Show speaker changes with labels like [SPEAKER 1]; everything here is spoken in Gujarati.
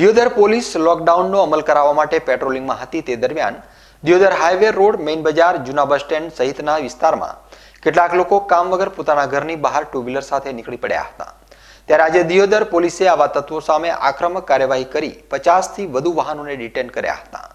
[SPEAKER 1] દિયોદર પોલીસ લોકડાઉનનો અમલ કરાવવા માટે પેટ્રોલિંગમાં હતી તે દરમિયાન દિયોદર હાઇવે રોડ મેઇન બજાર જૂના બસ સ્ટેન્ડ સહિતના વિસ્તારમાં કેટલાક લોકો કામ વગર પોતાના ઘરની બહાર ટુ વ્હીલર સાથે નીકળી પડ્યા હતા ત્યારે આજે દિયોદર પોલીસે આવા તત્વો સામે આક્રમક કાર્યવાહી કરી પચાસથી વધુ વાહનોને ડિટેન કર્યા હતા